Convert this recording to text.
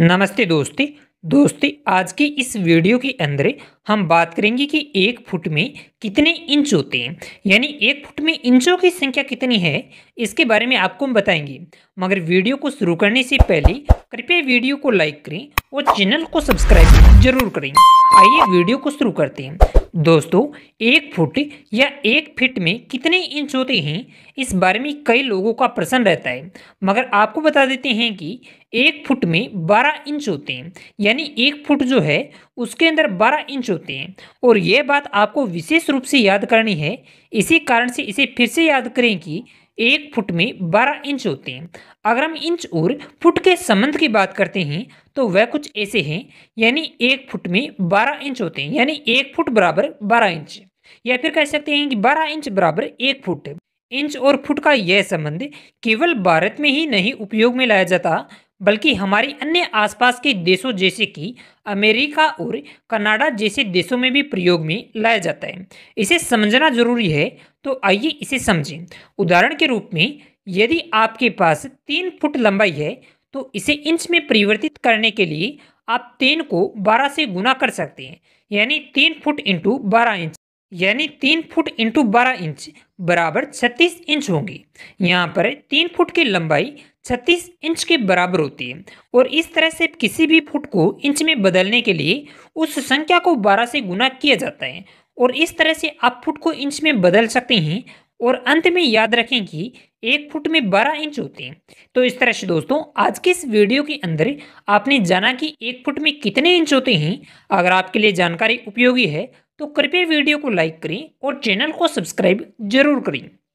नमस्ते दोस्ती दोस्ती आज की इस वीडियो के अंदर हम बात करेंगे कि एक फुट में कितने इंच होते हैं यानी एक फुट में इंचों की संख्या कितनी है इसके बारे में आपको हम बताएंगे मगर वीडियो को शुरू करने से पहले कृपया वीडियो को लाइक करें और चैनल को सब्सक्राइब जरूर करें आइए वीडियो को शुरू करते हैं दोस्तों एक फुट या एक फिट में कितने इंच होते हैं इस बारे में कई लोगों का प्रश्न रहता है मगर आपको बता देते हैं कि एक फुट में बारह इंच होते हैं यानी एक फुट जो है उसके अंदर बारह इंच होते हैं और यह बात आपको विशेष रूप से याद करनी है इसी कारण से इसे फिर से याद करें कि एक फुट में बारह इंच होते हैं अगर हम इंच और फुट के संबंध की बात करते हैं तो वह कुछ ऐसे हैं यानी एक फुट में बारह इंच होते हैं यानी एक फुट बराबर बारह इंच या फिर कह सकते हैं कि बारह इंच बराबर एक फुट इंच और फुट का यह संबंध केवल भारत में ही नहीं उपयोग में लाया जाता बल्कि हमारे अन्य आसपास के देशों जैसे कि अमेरिका और कनाडा जैसे देशों में भी प्रयोग में लाया जाता है इसे समझना जरूरी है तो आइए इसे समझें उदाहरण के रूप में यदि आपके पास तीन फुट लंबाई है तो इसे इंच में परिवर्तित करने के लिए आप तीन को बारह से गुना कर सकते हैं यानी तीन फुट इंटू बारह इंच यानी तीन फुट इंटू बारह इंच बराबर छत्तीस इंच होंगी यहाँ पर तीन फुट की लंबाई छत्तीस इंच के बराबर होती है और इस तरह से किसी भी फुट को इंच में बदलने के लिए उस संख्या को बारह से गुना किया जाता है और इस तरह से आप फुट को इंच में बदल सकते हैं और अंत में याद रखें कि एक फुट में बारह इंच होते हैं तो इस तरह से दोस्तों आज के इस वीडियो के अंदर आपने जाना कि एक फुट में कितने इंच होते हैं अगर आपके लिए जानकारी उपयोगी है तो कृपया वीडियो को लाइक करें और चैनल को सब्सक्राइब जरूर करें